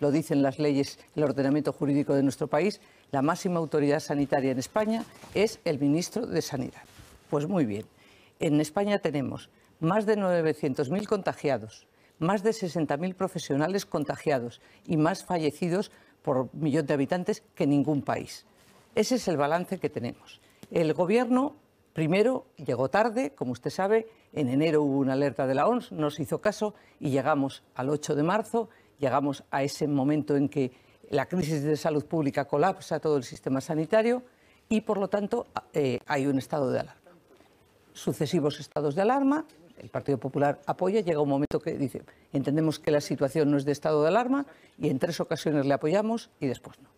lo dicen las leyes, el ordenamiento jurídico de nuestro país, la máxima autoridad sanitaria en España es el ministro de Sanidad. Pues muy bien, en España tenemos más de 900.000 contagiados, más de 60.000 profesionales contagiados y más fallecidos por millón de habitantes que ningún país. Ese es el balance que tenemos. El gobierno Primero, llegó tarde, como usted sabe, en enero hubo una alerta de la ONS, nos hizo caso y llegamos al 8 de marzo llegamos a ese momento en que la crisis de salud pública colapsa todo el sistema sanitario y, por lo tanto, eh, hay un estado de alarma. Sucesivos estados de alarma, el Partido Popular apoya, llega un momento que dice, entendemos que la situación no es de estado de alarma y en tres ocasiones le apoyamos y después no.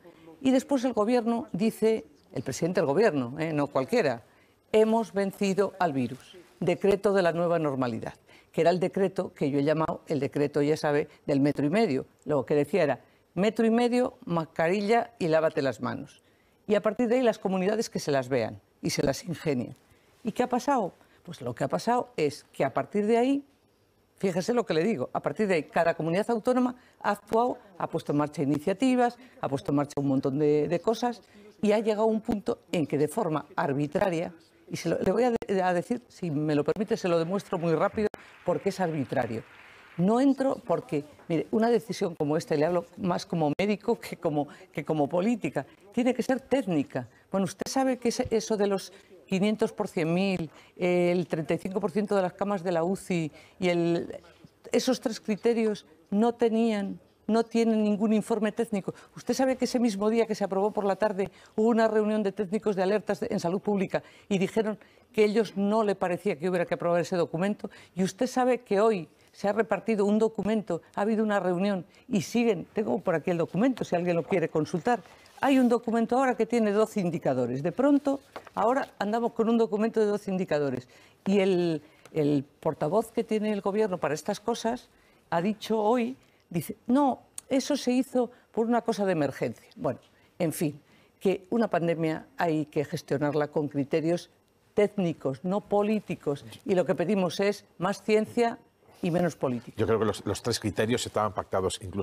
Y después el Gobierno dice, el presidente del Gobierno, eh, no cualquiera, hemos vencido al virus, decreto de la nueva normalidad que era el decreto que yo he llamado el decreto, ya sabe, del metro y medio. Lo que decía era metro y medio, mascarilla y lávate las manos. Y a partir de ahí las comunidades que se las vean y se las ingenien. ¿Y qué ha pasado? Pues lo que ha pasado es que a partir de ahí, fíjese lo que le digo, a partir de ahí cada comunidad autónoma ha actuado, ha puesto en marcha iniciativas, ha puesto en marcha un montón de, cosas y ha llegado a un punto en que de forma arbitraria, y se le voy a decir, si me lo permite, se lo demuestro muy rápido, porque es arbitrario. No entro porque, mire, una decisión como esta, le hablo más como médico que como, que como política, tiene que ser técnica. Bueno, usted sabe que eso de los 500 por 100.000, el 35% de las camas de la UCI y el, esos tres criterios no tenían no tienen ningún informe técnico. Usted sabe que ese mismo día que se aprobó por la tarde hubo una reunión de técnicos de alertas en salud pública y dijeron que ellos no le parecía que hubiera que aprobar ese documento. Y usted sabe que hoy se ha repartido un documento, ha habido una reunión y siguen, tengo por aquí el documento si alguien lo quiere consultar. Hay un documento ahora que tiene 12 indicadores. De pronto, ahora andamos con un documento de 12 indicadores. Y el portavoz que tiene el Gobierno para estas cosas ha dicho hoy Dice, no, eso se hizo por una cosa de emergencia. Bueno, en fin, que una pandemia hay que gestionarla con criterios técnicos, no políticos. Y lo que pedimos es más ciencia y menos política. Yo creo que los, tres criterios estaban pactados incluso.